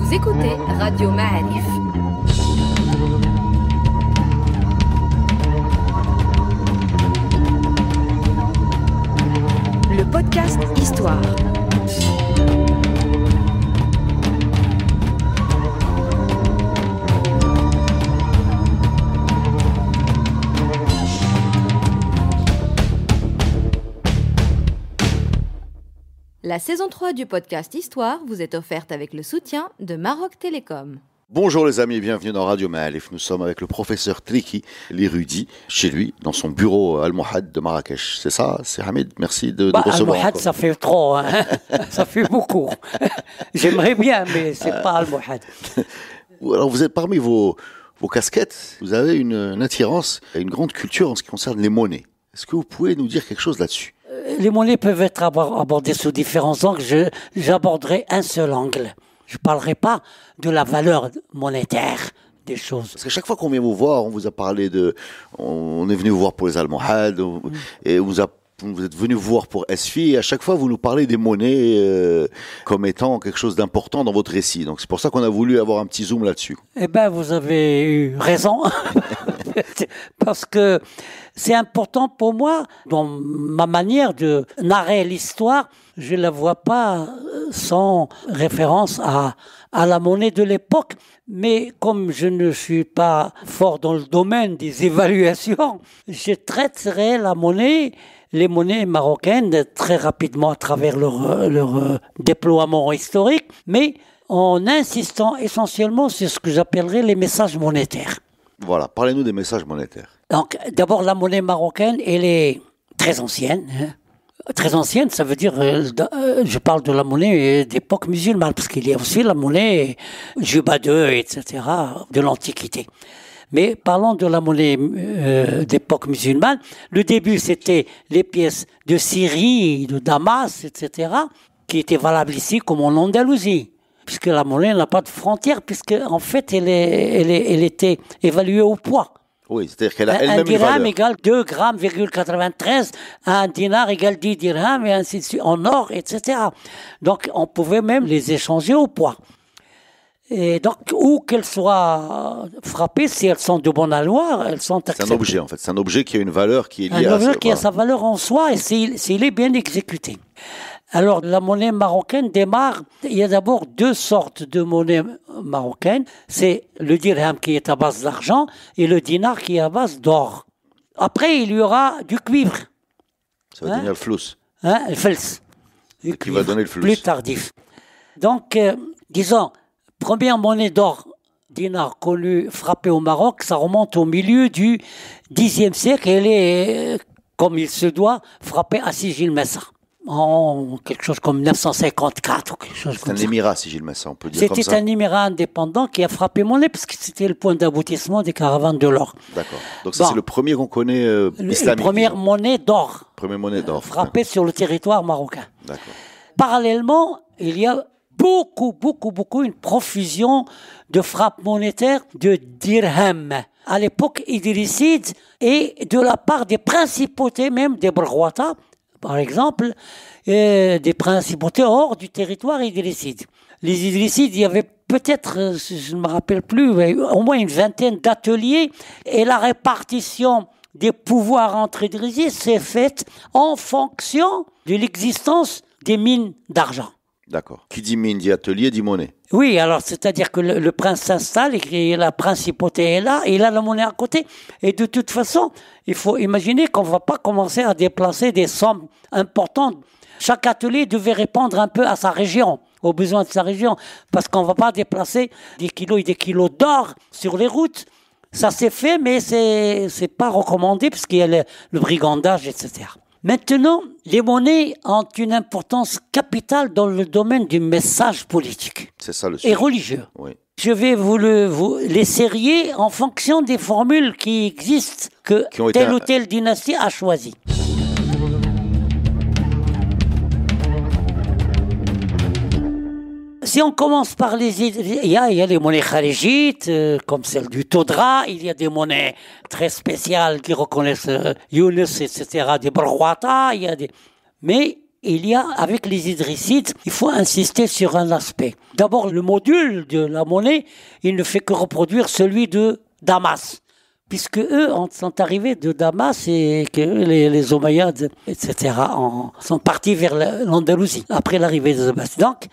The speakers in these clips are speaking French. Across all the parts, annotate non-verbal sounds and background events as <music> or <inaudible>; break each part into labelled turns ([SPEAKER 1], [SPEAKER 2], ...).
[SPEAKER 1] Vous écoutez Radio Ma'arif.
[SPEAKER 2] Le podcast Histoire. La saison 3 du podcast Histoire vous est offerte avec le soutien de Maroc Télécom. Bonjour les amis, bienvenue dans Radio Malif. Nous sommes avec le professeur Triki, l'érudit, chez lui, dans son bureau Al Mohad de Marrakech. C'est ça, c'est Hamid. Merci de, bah, recevoir. Al Mohad, ça
[SPEAKER 1] fait trop, hein. <laughs> ça fait beaucoup. <laughs> J'aimerais bien, mais c'est pas Al Mohad.
[SPEAKER 2] <laughs> Alors vous êtes parmi vos, vos casquettes, vous avez une attirance et une grande culture en ce qui concerne les monnaies. Est-ce que vous pouvez nous dire quelque chose là-dessus
[SPEAKER 1] les monnaies peuvent être abordées sous différents angles. J'aborderai un seul angle. Je ne parlerai pas de la valeur monétaire
[SPEAKER 2] des choses. Parce que chaque fois qu'on vient vous voir, on vous a parlé de. On est venu vous voir pour les Almohades, mm. et vous êtes venu vous voir pour SFI, et à chaque fois vous nous parlez des monnaies euh, comme étant quelque chose d'important dans votre récit. Donc c'est pour ça qu'on a voulu avoir un petit zoom là-dessus.
[SPEAKER 1] Eh bien, vous avez eu raison. <laughs> <laughs> parce que c'est important pour moi dans ma manière de narrer l'histoire. Je la vois pas euh, sans référence à, à la monnaie de l'époque, mais comme je ne suis pas fort dans le domaine des <laughs> évaluations, je traiterai la monnaie les monnaies marocaines très rapidement à travers leur, euh, leur, euh, déploiement historique, mais en insistant essentiellement sur ce que j'appellerais les messages monétaires.
[SPEAKER 2] Voilà, parlez-nous des messages
[SPEAKER 1] monétaires. Donc, d'abord, la monnaie marocaine, elle est très ancienne. Hein. Très ancienne, ça veut dire, euh, euh, je parle de la monnaie euh, d'époque musulmane, parce qu'il y a aussi la monnaie Juba 2 etc., de l'Antiquité. Mais parlons de la monnaie d'époque musulmane. Le début, c'était les pièces de Syrie, de Damas, etc., qui étaient valables ici comme en Andalousie puisque la monnaie n'a pas de frontière, puisque en fait, elle, est, elle, était évaluée au poids.
[SPEAKER 2] Oui, c'est-à-dire qu'elle a elle-même Un dirham
[SPEAKER 1] égale 2 grammes, 93, un dinar égale 10 dirhams, et ainsi de suite, en or, etc. Donc, on pouvait même les échanger au poids. Et donc, où qu'elles soient frappées, si elles sont de bon loi, elles sont acceptées. C'est un objet,
[SPEAKER 2] en fait. C'est un objet qui a une valeur qui est liée à... Un objet qui a sa
[SPEAKER 1] valeur en soi, et s'il est bien exécuté. Alors la monnaie marocaine démarre, il y a d'abord deux sortes de monnaie marocaine, c'est le dirham qui est à base d'argent et le dinar qui est à base d'or. Après, il y aura du cuivre. Ça va devenir le hein, hein? le fels.
[SPEAKER 2] qui va donner le flous. Plus
[SPEAKER 1] tardif. Donc, euh, disons, première monnaie d'or, dinar connu, frappé au Maroc, ça remonte au milieu du Xe siècle. Elle est, euh, comme il se doit, frappée à Sigil Messa en quelque chose comme 954 ou quelque chose comme ça. C'était un
[SPEAKER 2] émirat, si le Masson, on peut dire C'était un
[SPEAKER 1] émirat indépendant qui a frappé monnaie parce que c'était le point d'aboutissement des caravanes de l'or.
[SPEAKER 2] D'accord. Donc ça, c'est le premier qu'on connaît euh, islamique. La première
[SPEAKER 1] monnaie d'or.
[SPEAKER 2] Première monnaie d'or.
[SPEAKER 1] Frappée sur le territoire marocain. D'accord. Parallèlement, il y a beaucoup, beaucoup, beaucoup une profusion de frappes monétaires de dirham à l'époque idrisside et de la part des principautés même des Barghouata par exemple, euh, des principautés hors du territoire idrisside. Les idrissides, il y avait peut-être, euh, je ne me rappelle plus, au moins une vingtaine d'ateliers, et la répartition des pouvoirs entre idrissides s'est faite en fonction de l'existence des mines d'argent.
[SPEAKER 2] D'accord. Qui dit mine dit atelier dit monnaie.
[SPEAKER 1] Oui, alors c'est-à-dire que le, prince s'installe et la principauté est là, et il a la monnaie à côté. Et de toute façon, il faut imaginer qu'on ne va pas commencer à déplacer des sommes importantes. Chaque atelier devait répondre un peu à sa région, aux besoins de sa région, parce qu'on ne va pas déplacer des kilos et des kilos d'or sur les routes. Ça s'est fait, mais ce n'est pas recommandé, puisqu'il y a le brigandage, etc. Maintenant, les monnaies ont une importance capitale dans le domaine du message politique. Et religieux. Je vais vous, les serrer en fonction des formules qui existent que telle ou telle dynastie a choisies. si on commence par les il y a, il y a les monnaies khalégites, euh, comme celle du Todra, il y a des monnaies très spéciales qui reconnaissent euh, etc., des Barwata, il y a des... Mais il y a, avec les idrissites, il faut insister sur un aspect. D'abord, le module de la monnaie, il ne fait que reproduire celui de Damas puisque eux sont arrivés de Damas et que les, les etc., en, sont partis vers l'Andalousie après l'arrivée des Damas. Donc,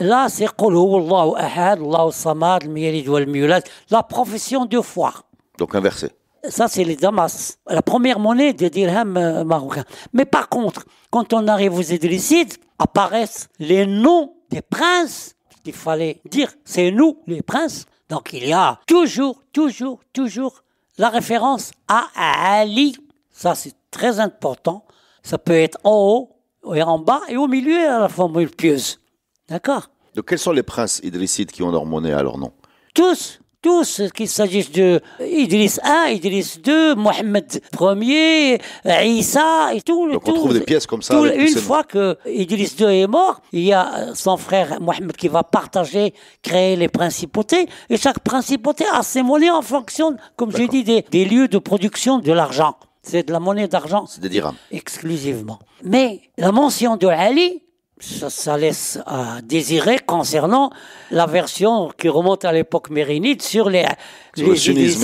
[SPEAKER 1] Là, c'est la profession de foi. Donc inversé. Ça, c'est les Damas. La première monnaie des dirhams euh, marocains. Mais par contre, quand on arrive aux Idrissides, apparaissent les noms des princes qu'il fallait dire. C'est nous, les princes. Donc il y a toujours, toujours, toujours la référence à Ali. Ça, c'est très important. Ça peut être en haut, et en bas, et au milieu, à la formule pieuse. D'accord Donc quels sont les princes idrissides
[SPEAKER 2] qui ont leur monnaie à leur nom
[SPEAKER 1] Tous tous, qu'il s'agisse de Idriss I, Idriss II, Mohamed Ier, Issa et tout. Donc on trouve des pièces comme ça. une fois que Idriss II est mort, il y a euh, son frère Mohamed qui va partager, créer les principautés. Et chaque principauté a ses monnaies en fonction, comme j'ai dit, des, des lieux de production de l'argent. C'est de la monnaie d'argent. C'est des dirhams. Exclusivement. Mais la mention de Ali, ça, laisse à désirer concernant la version qui remonte à l'époque mérinite sur les, les, le sunnites.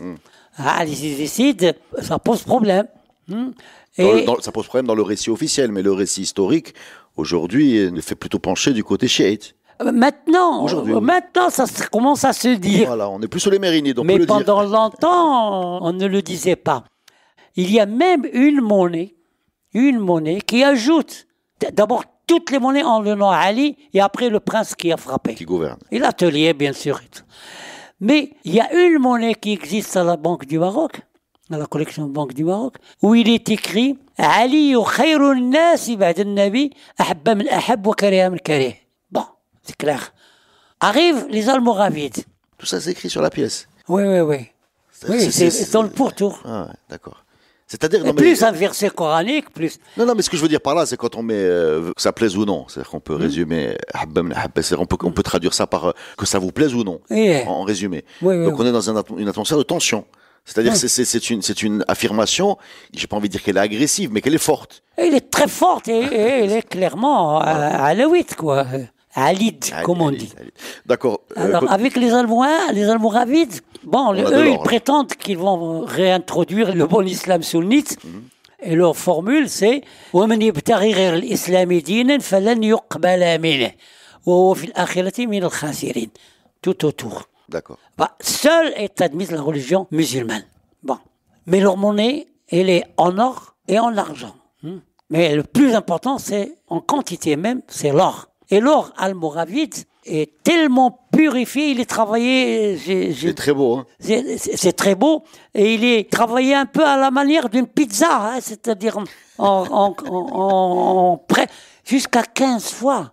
[SPEAKER 1] Hmm. Ah, les idricides, ça pose problème. Hmm. Et
[SPEAKER 2] ça pose problème dans le récit officiel, mais le récit historique, aujourd'hui, ne fait plutôt pencher du côté
[SPEAKER 1] chiite. Euh, maintenant, maintenant, ça commence à se dire. Voilà, on n'est plus sur les Mérinides. Mais pendant longtemps, on ne le disait pas. Il y a même une monnaie une monnaie qui ajoute d'abord toutes les monnaies en le nom Ali et après le prince qui a frappé. Qui gouverne. Et l'atelier, bien sûr. Mais il y a une monnaie qui existe à la Banque du Maroc, à la collection Banque du Maroc, où il est écrit Ali Bon, c'est clair. Arrivent les Almoravides. Tout ça écrit sur la pièce. Oui, oui, oui. Oui, c'est dans le pourtour. Ah d'accord. C'est-à-dire plus un verset
[SPEAKER 2] coranique, plus. Non, non, mais ce que je veux dire par là, c'est quand on met euh, ça plaise ou non. C'est-à-dire qu'on peut hmm. résumer, euh, on peut, peut traduire ça par euh, que ça vous plaise ou non, en, résumé. Donc on est dans une atmosphère de tension. C'est-à-dire que c'est une, une affirmation, j'ai pas envie de dire qu'elle est agressive, mais qu'elle est forte.
[SPEAKER 1] Elle est très forte et, elle est clairement à, à 8, quoi. Alid, comme on dit. D'accord. Euh, Alors, avec les Almohades, les Almoravides, bon, eux, ils hein. prétendent qu'ils vont réintroduire le bon islam sunnite. Mhm. Et leur formule, c'est Tout autour. D'accord. Bah, seule est admise la religion musulmane. Bon. Mais leur monnaie, elle est en or et en argent. Hmm. Mais le plus important, c'est en quantité même, c'est l'or. Et l'or almoravide est tellement purifié, il est travaillé. C'est très beau. Hein. C'est très beau. Et il est travaillé un peu à la manière d'une pizza, hein, c'est-à-dire en, en, jusqu'à 15 fois.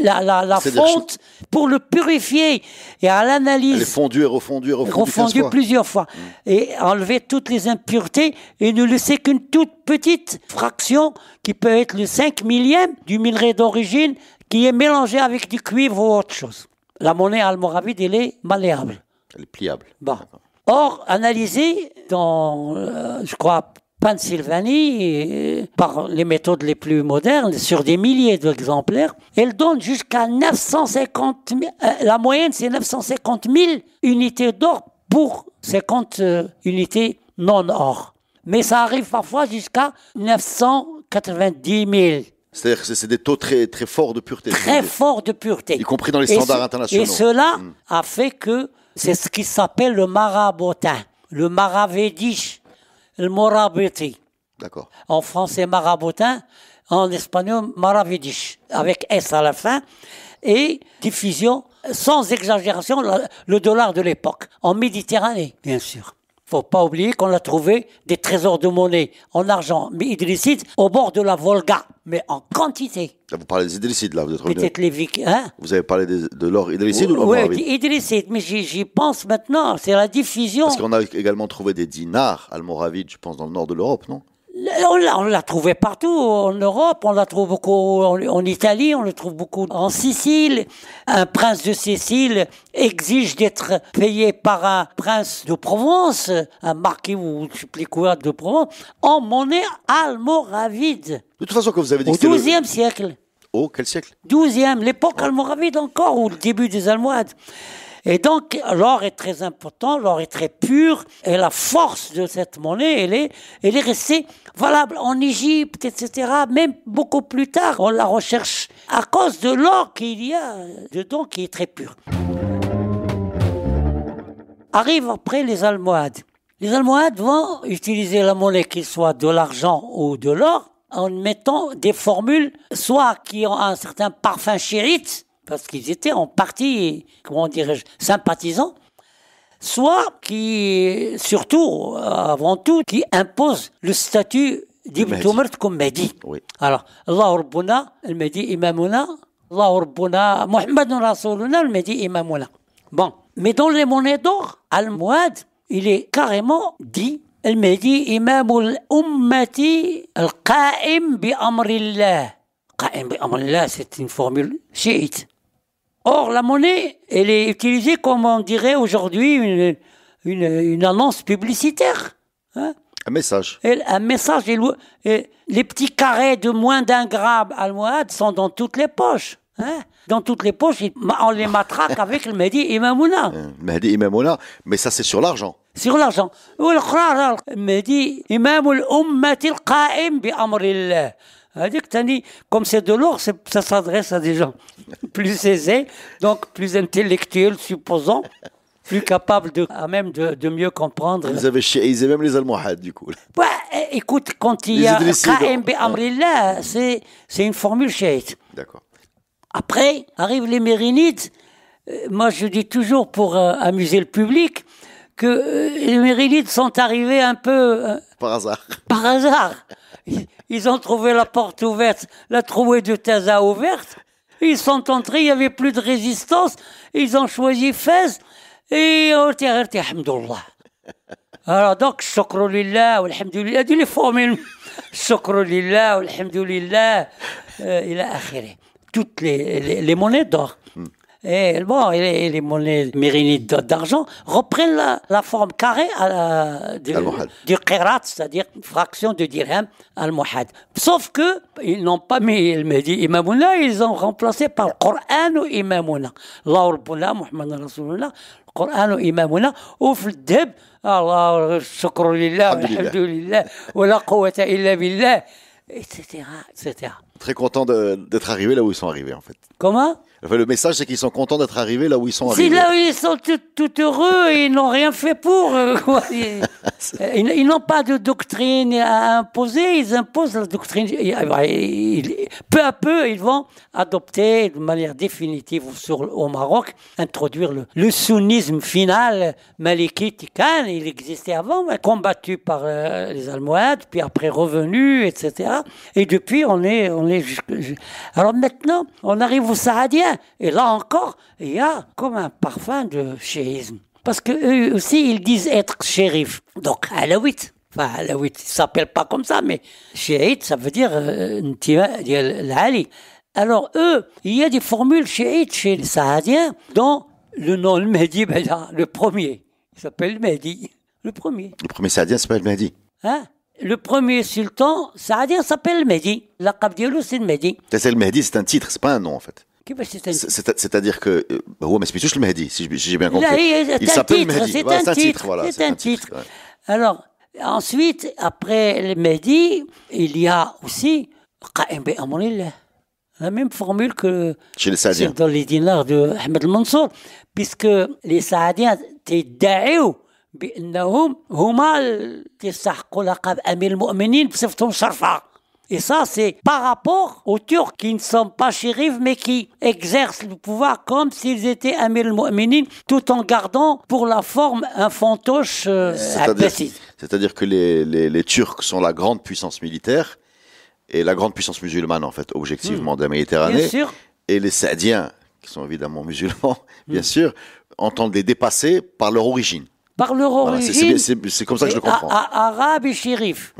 [SPEAKER 1] La, la fonte pour le purifier et à l'analyse. Elle est fondue et refondue et refondue, plusieurs fois. Mmh. Et enlever toutes les impuretés et ne laisser qu'une toute petite fraction qui peut être le 5 millième du minerai d'origine qui est mélangé avec du cuivre ou autre chose. La monnaie almoravide, elle est malléable. Elle est pliable. Or, analysée dans, euh, je crois, Pennsylvanie, euh, par les méthodes les plus modernes, sur des milliers d'exemplaires, elle donne jusqu'à 950 000, euh, la moyenne c'est 950 000 unités d'or pour 50 unités non or. Mais ça arrive parfois jusqu'à 990 000. C'est-à-dire que c'est des taux très, très forts de pureté. Très forts de pureté. Y compris dans les standards internationaux. Et cela mm. a fait que c'est ce qui s'appelle le maraboutin, le maravédiche, le morabeti. D'accord. En français, maraboutin, en espagnol, maravédiche, avec S à la fin. Et diffusion, sans exagération, le dollar de l'époque, en Méditerranée, bien sûr faut pas oublier qu'on a trouvé des trésors de monnaie en argent mais hydricides, au bord de la Volga, mais en quantité.
[SPEAKER 2] Ah, vous parlez des là, vous êtes Peut-être hein? vous avez parlé de, l'or idrisside ou l'or
[SPEAKER 1] Oui, mais j'y pense maintenant, c'est la diffusion. Parce
[SPEAKER 2] qu'on a également trouvé des dinars almoravides, je pense, dans le nord de l'Europe, non
[SPEAKER 1] on, l'a trouvé partout en Europe, on la trouve beaucoup en, Italie, on le trouve beaucoup en Sicile. Un prince de Sicile exige d'être payé par un prince de Provence, un marquis ou supplécoire de Provence, en monnaie almoravide. De toute façon, vous avez dit au XIIe siècle. oh, quel siècle XIIe, l'époque almoravide encore, ou le début des Almohades. Et donc, l'or est très important, l'or est très pur, et la force de cette monnaie, elle est, elle restée valable en Égypte, etc. Même beaucoup plus tard, on la recherche à cause de l'or qu'il y a dedans, qui est très pur. Arrivent après les Almohades. Les Almohades vont utiliser la monnaie, qu'il soit de l'argent ou de l'or, en mettant des formules, soit qui ont un certain parfum chérite, parce qu'ils étaient en partie, comment dirais-je, sympathisants, soit qui, surtout, avant tout, qui impose le statut d'Ibn comme Mehdi. Oui. Alors, Allah Rabbuna, le Mehdi Imamuna, Allah Rabbuna, Muhammad Rasuluna, le dit Imamuna. Bon, mais dans les monnaies d'or, Al-Muad, il est carrément dit me Ummati al-Qa'im bi-amarillah. Qa'im bi الله qaim bi الله c'est une formule chiite Or, la monnaie, elle est utilisée comme on dirait aujourd'hui une, une, annonce publicitaire. Hein un message. un message. les petits carrés de moins d'un gramme almohade sont dans toutes les poches. Hein dans toutes les poches, on les matraque avec le Mehdi Imamouna. <laughs> Euh,
[SPEAKER 2] Mehdi Imamouna, mais ça c'est sur l'argent.
[SPEAKER 1] Sur l'argent. Mehdi Imam al qaim bi Hein, comme c'est de l'or, ça s'adresse à des gens <laughs> plus aisés, donc plus intellectuels, supposons, plus capables de, même de, mieux comprendre. Vous avez
[SPEAKER 2] même les almohades, du coup. Bah,
[SPEAKER 1] écoute, quand il y a KMB Amrillah, c'est une formule chiite. D'accord. Après, arrivent les Mérinides. Euh, moi, je dis toujours pour euh, amuser le public que euh, les Mérinides sont arrivés un peu. par hasard. Par hasard ils ont trouvé la porte ouverte, la trouée de Taza ouverte. Ils sont entrés, il n'y avait plus de résistance. Ils ont choisi Fès et Oterti, oh, Alhamdoulilah. Alors donc, Chokro lillah, alhamdoulilah, dit les formules. Chokro <laughs> lillah, alhamdoulilah, euh, il a Toutes les, les monnaies d'or. Hmm et, bon, et, les, les monnaies mérinites d'argent reprennent la, la, forme carrée du, du qirat, c'est-à-dire une fraction de dirham al-muhad. Sauf que ils n'ont pas mis il me dit ils ont remplacé par le Coran ou imamuna. Allah Rabbuna, Muhammad Rasulullah, le imamouna, ouf le deb, Allah, shukru lillah, alhamdulillah, ou la quwata illa billah, etc., etc.,
[SPEAKER 2] très contents d'être arrivés là où ils sont arrivés, en fait. Comment enfin, Le message, c'est qu'ils sont contents d'être arrivés là où ils sont arrivés. là
[SPEAKER 1] où ils sont tout, heureux ils n'ont rien fait pour. Euh, <laughs> <laughs> ils, ils n'ont pas de doctrine à imposer, ils imposent la doctrine. Euh, bah, peu à peu, ils vont adopter de manière définitive sur, au Maroc, introduire le, sunnisme final, malikite il existait avant, mais combattu par euh, les Almohades, puis après revenu, etc. Et depuis, on est, on alors maintenant, on arrive aux Saadiens, et là encore, il y a comme un parfum de chiisme. Parce qu'eux aussi, ils disent être shérif, donc alaouite. Enfin, alaouite, s'appelle ne pas comme ça, mais chiite, ça veut dire euh, euh, l'ali. Alors eux, il y a des formules chiites chez les Saadiens, dont le nom, le Mehdi, là, le premier, il s'appelle Mehdi. Le premier.
[SPEAKER 2] Le premier Saadien s'appelle Mehdi.
[SPEAKER 1] Hein le premier sultan saadien s'appelle Mehdi. La Diallo, c'est le Mehdi.
[SPEAKER 2] C'est le Mehdi, c'est un titre, c'est pas un nom en fait. C'est-à-dire que euh, bah c'est plutôt le Mehdi, si j'ai bien compris. Il s'appelle Mehdi. C'est un titre, voilà. C'est un
[SPEAKER 1] titre. Alors ensuite, après le Mehdi, il y a aussi La même formule que
[SPEAKER 2] chez les Saadiens. dans
[SPEAKER 1] les dinars de Ahmed al-Mansour, puisque les Saadiens Daïou. Et ça, c'est par rapport aux Turcs qui ne sont pas shérifs, mais qui exercent le pouvoir comme s'ils étaient Amir al-Mu'minin, tout en gardant pour la forme un fantoche euh,
[SPEAKER 2] C'est-à-dire que les, les, Turcs sont la grande puissance militaire et la grande puissance musulmane, en fait, objectivement, hmm. de la Méditerranée. Et les Saadiens, qui sont évidemment musulmans, <laughs> bien hmm. sûr, entendent les dépasser par leur origine
[SPEAKER 1] par leur c'est
[SPEAKER 2] comme ça que je le comprends.
[SPEAKER 1] arabe et shérif.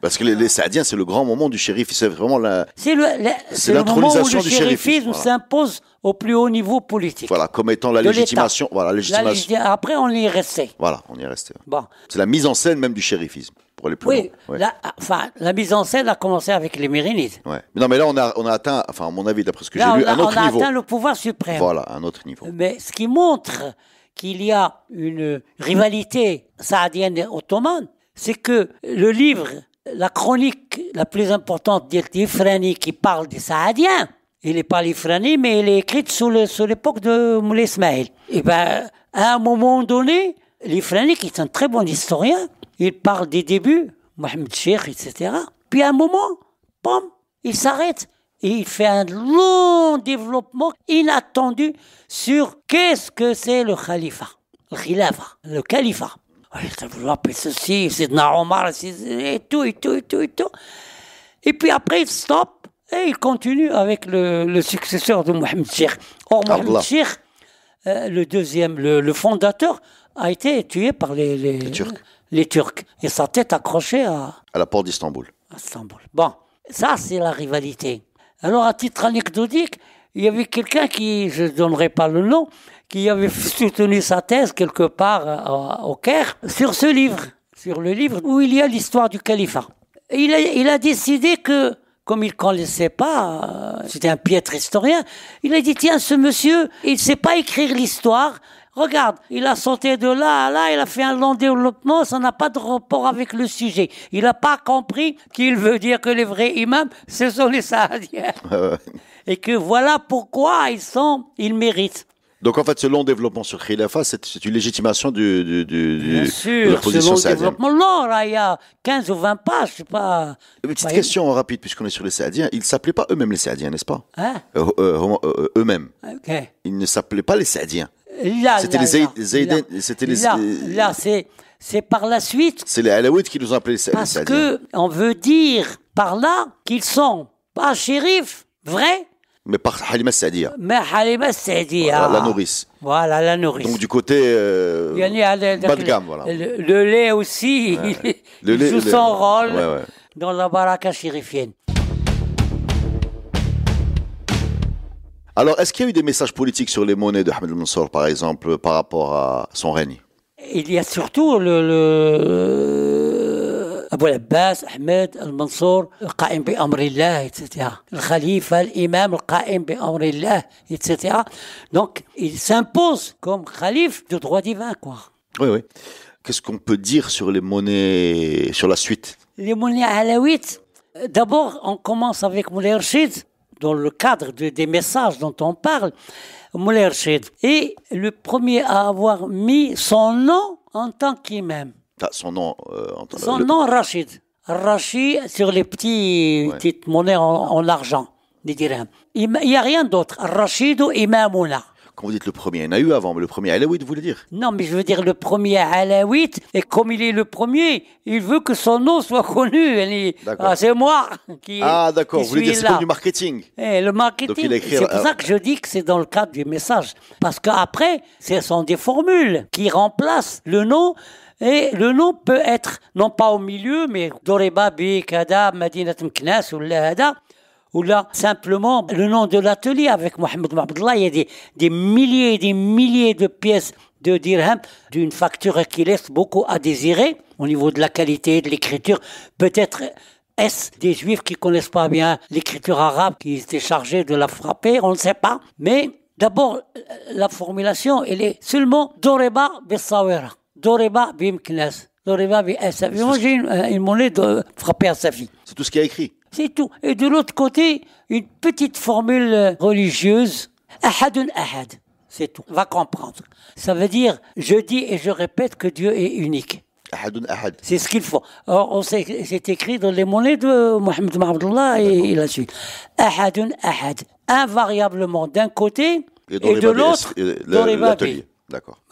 [SPEAKER 2] Parce que les, c'est le grand moment du shérif. C'est vraiment la.
[SPEAKER 1] C'est le, le, moment où le shérifisme s'impose au plus haut niveau politique. Voilà,
[SPEAKER 2] comme étant la légitimation. Voilà, légitimation.
[SPEAKER 1] après, on y est
[SPEAKER 2] Voilà, on y est C'est la mise en scène même du shérifisme. Pour aller plus oui, loin. La,
[SPEAKER 1] enfin, la mise en scène a commencé avec les Mérinides.
[SPEAKER 2] Mais non, mais là, on a, on a atteint, enfin, à mon avis, d'après ce que j'ai lu, un autre niveau. on a atteint
[SPEAKER 1] le pouvoir suprême. Voilà, un autre niveau. Mais ce qui montre qu'il y a une rivalité saadienne et ottomane, c'est que le livre, la chronique la plus importante d'Ifrani qui parle des Saadiens, il n'est pas l'Ifrani, mais il est écrit sous l'époque de Moulay Et eh ben, à un moment donné, l'Ifrani, qui est un très bon historien, il parle des débuts, Mohamed Sheikh, etc. Puis à un moment, il s'arrête il fait un long développement inattendu sur qu'est-ce que c'est le khalifa, le le califat. Il développe ceci, c'est Omar, et tout, et tout, et tout, et tout. Et puis après, il stoppe et il continue avec le, successeur de Mohamed Sheikh. Mohamed Sheikh, euh, le deuxième, le, fondateur, a été tué par les, Turcs. les Turcs. Et sa tête accrochée à, à la porte d'Istanbul. Istanbul. Bon, ça, c'est la rivalité. Alors, à titre anecdotique, il y avait quelqu'un qui, je ne donnerai pas le nom, qui avait <laughs> soutenu sa thèse quelque part euh, au Caire sur ce livre, sur le livre où il y a l'histoire du califat. Il a, il a décidé que, comme il ne connaissait pas, euh, c'était un piètre historien, il a dit, tiens, ce monsieur, il ne sait pas écrire l'histoire, Regarde, il a sauté de là à là, il a fait un long développement, ça n'a pas de rapport avec le sujet. Il n'a pas compris qu'il veut dire que les vrais imams, ce sont les Saadiens. <laughs> Et que voilà pourquoi ils sont, ils méritent.
[SPEAKER 2] Donc en fait, ce long développement sur Khilafa, c'est une légitimation du, de la position ce long développement,
[SPEAKER 1] non, là, il y a 15 ou 20 pages, je sais pas. Une petite question
[SPEAKER 2] rapide, puisqu'on est sur les Saadiens. Ils ne s'appelaient pas eux-mêmes les Saadiens, n'est-ce pas hein? euh, euh, euh, Eux-mêmes. Ah, okay. Ils ne s'appelaient pas les Saadiens
[SPEAKER 1] c'était les Zayden. C'était les. Là, là c'est c'est par la suite.
[SPEAKER 2] C'est les Alaouites qui nous ont appelés les Parce que
[SPEAKER 1] on veut dire par là qu'ils sont pas shérifs, vrai
[SPEAKER 2] mais par Halima Sadia.
[SPEAKER 1] Mais Halima Sadia. Voilà, la
[SPEAKER 2] nourrice. Voilà, la nourrice. Donc du côté euh, il de gamme, voilà.
[SPEAKER 1] Le, lait aussi, ouais. <laughs> le lait, joue le son rôle dans la baraka chérifienne.
[SPEAKER 2] Alors, est-ce qu'il y a eu des messages politiques sur les monnaies de Ahmed Mansour, par exemple, par rapport à son règne
[SPEAKER 1] Il y a surtout le, le... Euh, Abu Abbas, Ahmed Al-Mansour, Qaim bi Amrillah, etc. Le Khalifa, l'imam, Qaim bi Amrillah, etc. Donc, il s'impose comme Khalif de droit divin, quoi.
[SPEAKER 2] Oui, oui. Qu'est-ce qu'on peut dire sur les monnaies, sur la suite
[SPEAKER 1] Les monnaies alawites, d'abord, on commence avec Moulay Rachid dans le cadre des messages dont on parle, Rachid est le premier à avoir mis son nom en tant qu'imam.
[SPEAKER 2] Ah, son nom, euh, son nom
[SPEAKER 1] Rachid. Rachid sur les petites monnaies en, argent, les dirhams. Il n'y a rien d'autre. Rachid ou Moula. Quand vous
[SPEAKER 2] dites le premier, il y en a eu avant, mais le premier alaouite, vous voulez dire
[SPEAKER 1] Non, mais je veux dire le premier alaouite, et comme il est le premier, il veut que son nom soit connu. Ah, c'est moi qui. Ah, d'accord, vous voulez dire c'est du marketing et eh, Le marketing. C'est pour ça que je dis que c'est dans le cadre du message. Parce qu'après, ce sont des formules qui remplacent le nom. Et le nom peut être, non pas au milieu, mais Doreba, Madinat ou ou là simplement le nom de l'atelier avec Mohamed Abdullah, il y a des, des, milliers et des milliers de pièces de dirham d'une facture qui laisse beaucoup à désirer au niveau de la qualité de l'écriture. Peut-être est-ce des juifs qui connaissent pas bien l'écriture arabe qui étaient chargés de la frapper, on ne sait pas. Mais d'abord, la formulation, elle est seulement Doreba Bessawera, Doreba Bimknes, Doreba Moi, j'ai une, euh, une monnaie de frapper à sa vie C'est tout ce qu'il a écrit c'est tout. Et de l'autre côté, une petite formule religieuse. Ahadun ahad. C'est tout. va comprendre. Ça veut dire, je dis et je répète que Dieu est unique. Ahadun Ahad. C'est ce qu'il faut. c'est écrit dans les monnaies de Mohamed Abdullah et, il la suite. Ahadun ahad. Invariablement d'un côté et, de l'autre dans les D'accord.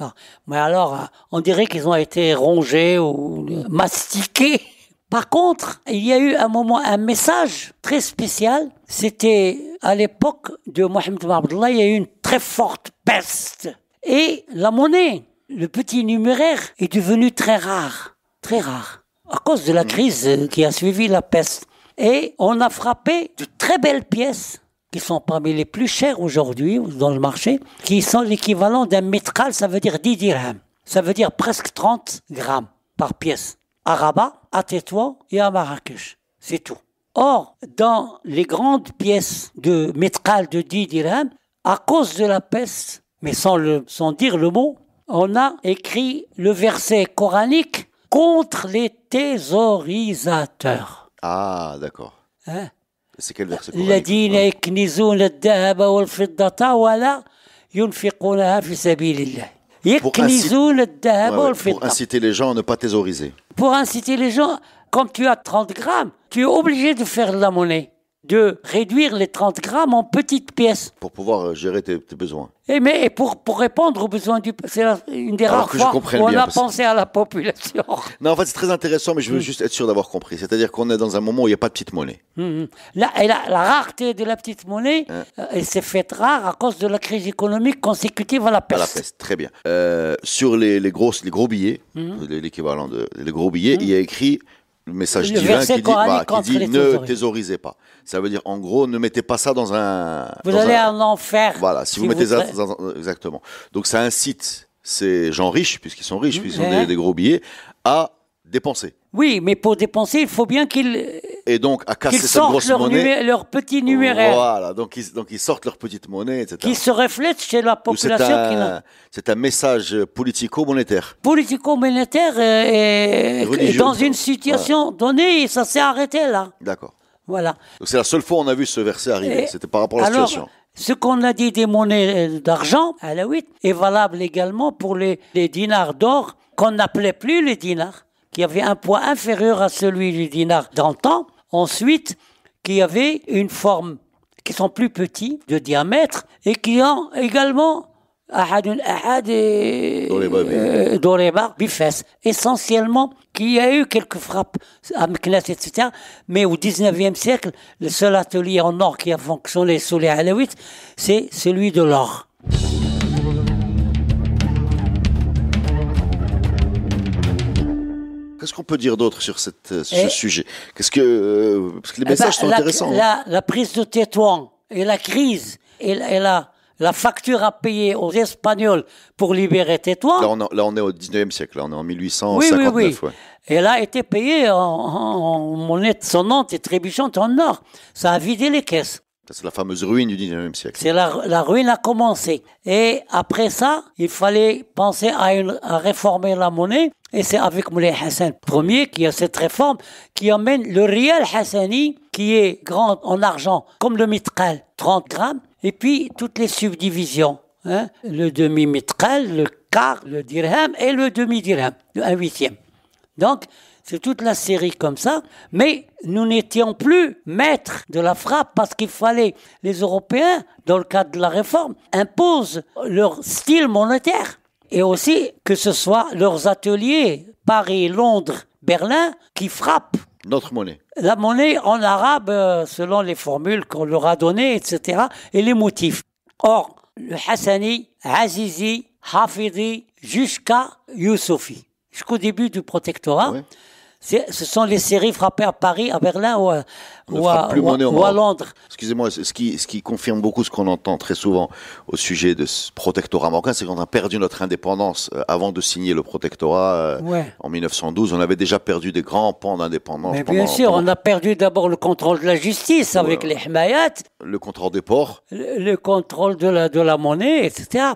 [SPEAKER 1] Mais alors, euh, on dirait qu'ils ont été rongés ou euh, mastiqués. Par contre, il y a eu un moment, un message très spécial. C'était à l'époque de Mohamed Abdullah, il y a eu une très forte peste. Et la monnaie, le petit numéraire, est devenu très rare. Très rare. À cause de la mm. crise qui a suivi la peste. Et on a frappé de très belles pièces qui sont parmi les plus chères aujourd'hui dans le marché, qui sont l'équivalent d'un mitral, ça veut dire 10 dirhams. Ça veut dire presque 30 grammes par pièce. À à Tétouan et à Marrakech. C'est tout. Or, dans les grandes pièces de métral de 10 dirhams, à cause de la peste, mais sans, sans dire le mot, on a écrit le verset coranique contre les thésaurisateurs.
[SPEAKER 2] Ah, d'accord. Hein? C'est quel verset
[SPEAKER 1] coranique
[SPEAKER 2] pour, inciter, les gens à ne pas thésauriser.
[SPEAKER 1] Pour inciter les gens, quand tu as 30 grammes, tu es obligé de faire de la monnaie de réduire les 30 grammes en petites pièces.
[SPEAKER 2] Pour pouvoir euh, gérer tes, besoins.
[SPEAKER 1] Et mais pour, pour répondre aux besoins du c'est une des rares fois où on a pensé à la population. <laughs>
[SPEAKER 2] Non, en fait, c'est très intéressant, mais je veux mm. juste être sûr d'avoir compris. C'est-à-dire qu'on est dans un moment où il n'y a pas de petite monnaie.
[SPEAKER 1] Mm, mm. La, et la, rareté de la petite monnaie, hein. euh, elle s'est faite rare à cause de la crise économique consécutive à la peste. À la peste,
[SPEAKER 2] très bien. Euh, sur les, les, grosses, les gros billets, l'équivalent de les gros billets, il y a écrit message divin qui dit, bah, ne thésaurisez pas. Ça veut dire, en gros, ne mettez pas ça dans un. Vous allez un,
[SPEAKER 1] en enfer. Voilà, si, vous, mettez ça
[SPEAKER 2] exactement. Donc ça incite ces gens riches, puisqu'ils sont riches, mmh. puisqu'ils ont des, gros billets, à dépenser.
[SPEAKER 1] Oui, mais pour dépenser, il faut bien qu'ils
[SPEAKER 2] et donc à casser cette grosse leur monnaie. leur
[SPEAKER 1] petit numéraire. Voilà,
[SPEAKER 2] donc ils, donc ils sortent leur petite monnaie, etc. Qui se reflète
[SPEAKER 1] chez la population.
[SPEAKER 2] C'est un, message politico-monétaire.
[SPEAKER 1] Politico-monétaire euh, et, dans une situation donnée, ça s'est arrêté là.
[SPEAKER 2] D'accord. Voilà. Donc c'est la seule fois qu'on a vu ce verset arriver, c'était par rapport à la alors, situation.
[SPEAKER 1] Ce qu'on a dit des monnaies euh, d'argent, à la 8, est valable également pour les, les dinars d'or qu'on n'appelait plus les dinars, qui avaient un poids inférieur à celui du dinar d'antan ensuite qui avait une forme qui sont plus petits de diamètre et qui ont également barres euh, Bifes, essentiellement, qui a eu quelques frappes à Meknes, etc. Mais au 19e siècle, le seul atelier en or qui a fonctionné sous les Halawites, c'est celui de l'or.
[SPEAKER 2] Qu'est-ce qu'on peut dire d'autre sur cette, euh, ce eh sujet Qu'est-ce que, euh, Parce que les eh ben, messages sont la, intéressants. Hein.
[SPEAKER 1] La, prise de Tétouan et la crise et, la, la, facture à payer aux Espagnols pour libérer Tétouan.
[SPEAKER 2] Là, on, est au 19e siècle, là, on est en
[SPEAKER 1] 1859. Oui, oui, oui. Elle a été payée en, monnaie sonnante et trébuchante en or. Ça a vidé les caisses. C'est la fameuse ruine du 19e siècle. C'est la, ruine a commencé. Et après ça, il fallait penser à, une, à réformer la monnaie et c'est avec Moulay Hassan Ier qu'il y a cette réforme qui amène le réel hassani, qui est grand en argent, comme le mitral, 30 grammes, et puis toutes les subdivisions. Hein. le demi-mitral, le quart, le dirham et le demi-dirham, un huitième. Donc, c'est toute la série comme ça. Mais nous n'étions plus maîtres de la frappe parce qu'il fallait, les Européens, dans le cadre de la réforme, imposent leur style monétaire et aussi que ce soit leurs ateliers, Paris, Londres, Berlin, qui frappent. Notre monnaie. La monnaie en arabe, euh, selon les formules qu'on leur a données, etc., et les motifs. Or, le Hassani, Azizi, Hafidi, jusqu'à Youssoufi, jusqu'au début du protectorat ce sont les séries frappées à Paris, à Berlin ou à, hein. Londres.
[SPEAKER 2] Excusez-moi, ce qui, confirme beaucoup ce qu'on entend très souvent au sujet de ce protectorat marocain, c'est qu'on a perdu notre indépendance. Euh, avant de signer le protectorat euh, en 1912, on avait déjà perdu des grands pans d'indépendance. Mais bien sûr, on
[SPEAKER 1] a perdu d'abord le contrôle de la justice avec les himayats.
[SPEAKER 2] Le contrôle des ports.
[SPEAKER 1] Le, contrôle de la, monnaie, etc.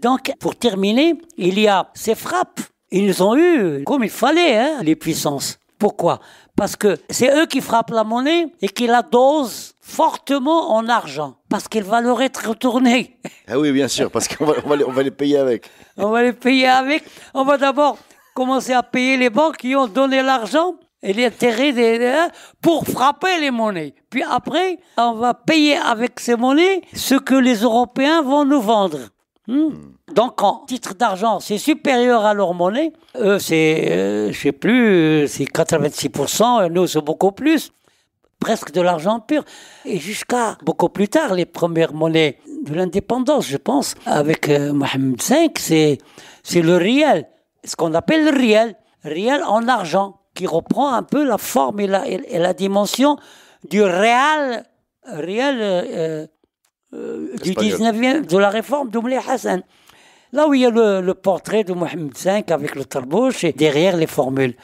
[SPEAKER 1] Donc, pour terminer, il y a ces frappes ils ont eu, comme il fallait, hein, les puissances. Pourquoi Parce que c'est eux qui frappent la monnaie et qui la dosent fortement en argent, parce qu'elle va leur être retournée. <laughs> Ah
[SPEAKER 2] oui, bien sûr, parce qu'on va, on va, les, payer avec.
[SPEAKER 1] On va les payer avec. On va d'abord commencer à payer les banques qui ont donné l'argent et l'intérêt des, hein, pour frapper les monnaies. Puis après, on va payer avec ces monnaies ce que les Européens vont nous vendre. Hmm, hmm. Donc en titre d'argent, c'est supérieur à leur monnaie. Eux, c'est, je euh, je sais plus, euh, c'est 86%, nous, c'est beaucoup plus, presque de l'argent pur. Et jusqu'à beaucoup plus tard, les premières monnaies de l'indépendance, je pense, avec euh, Mohamed V, c'est, c'est le réel, ce qu'on appelle le réel, réel en argent, qui reprend un peu la forme et la, et la dimension du réel, réel du 19e, de la réforme d'Oumlé Hassan. Là où il y a le, portrait de Mohamed V avec le tarbouche et derrière les formules.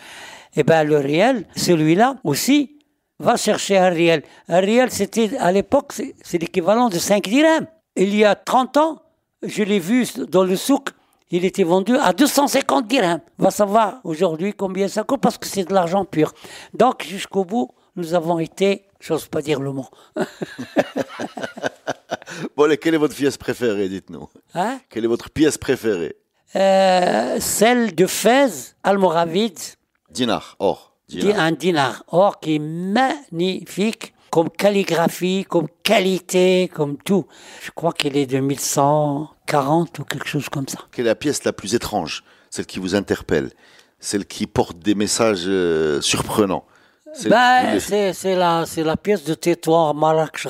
[SPEAKER 1] Eh bien, le réel, celui-là aussi, va chercher un réel. Un réel, c'était à l'époque, c'est l'équivalent de 5 dirhams. Il y a 30 ans, je l'ai vu dans le souk, il était vendu à 250 dirhams. Va savoir aujourd'hui combien ça coûte parce que c'est de l'argent pur. Donc, jusqu'au bout, nous avons été J'ose pas dire le mot.
[SPEAKER 2] <laughs> bon, quelle est votre pièce préférée, dites-nous hein Quelle est votre pièce préférée
[SPEAKER 1] euh, Celle de Fez, Almoravide.
[SPEAKER 2] Dinar, or. Dinar. Un
[SPEAKER 1] dinar, or, qui est magnifique, comme calligraphie, comme qualité, comme tout. Je crois qu'il est de 1140 ou quelque chose comme ça.
[SPEAKER 2] Quelle est la pièce la plus étrange, celle qui vous interpelle, celle qui porte des messages euh, surprenants ben,
[SPEAKER 1] c'est c'est la, la pièce de Tétouan Marrakech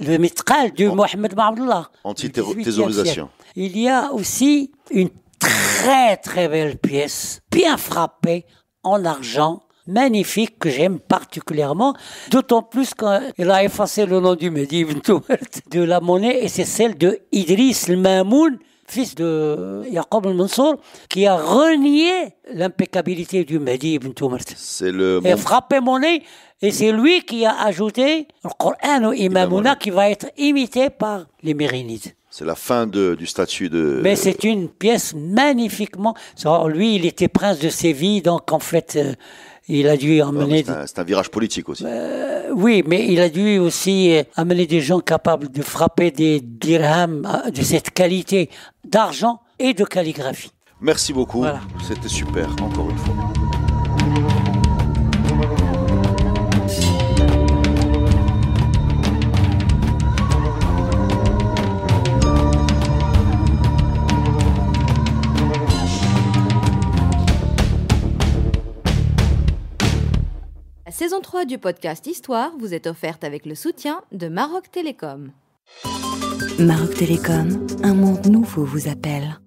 [SPEAKER 1] le mitral du Mohamed Mahmoudullah. Anti-thésaurisation. Il y a aussi une très très belle pièce, bien frappée, en argent, magnifique, que j'aime particulièrement, d'autant plus qu'elle a effacé le nom du Mehdi de la monnaie, et c'est celle de Idriss le mamoun fils de Yaqub al-Mansour, qui a renié l'impeccabilité du Mahdi ibn Tumart, C'est le. Et frappé mon nez, et c'est lui qui a ajouté le Coran au Imamuna, qui va être imité par les Mérinides.
[SPEAKER 2] C'est la fin du statut de. Mais c'est
[SPEAKER 1] une pièce magnifiquement. Lui, il était prince de Séville, donc en fait, euh, il a dû emmener. c'est un, virage politique aussi. Euh, oui, mais il a dû aussi euh, amener des gens capables de frapper des dirhams de cette qualité d'argent et de calligraphie.
[SPEAKER 2] Merci beaucoup. C'était super, encore une fois. saison 3 du podcast Histoire vous est offerte avec le soutien de Maroc Télécom. Maroc Télécom, un monde nouveau vous appelle.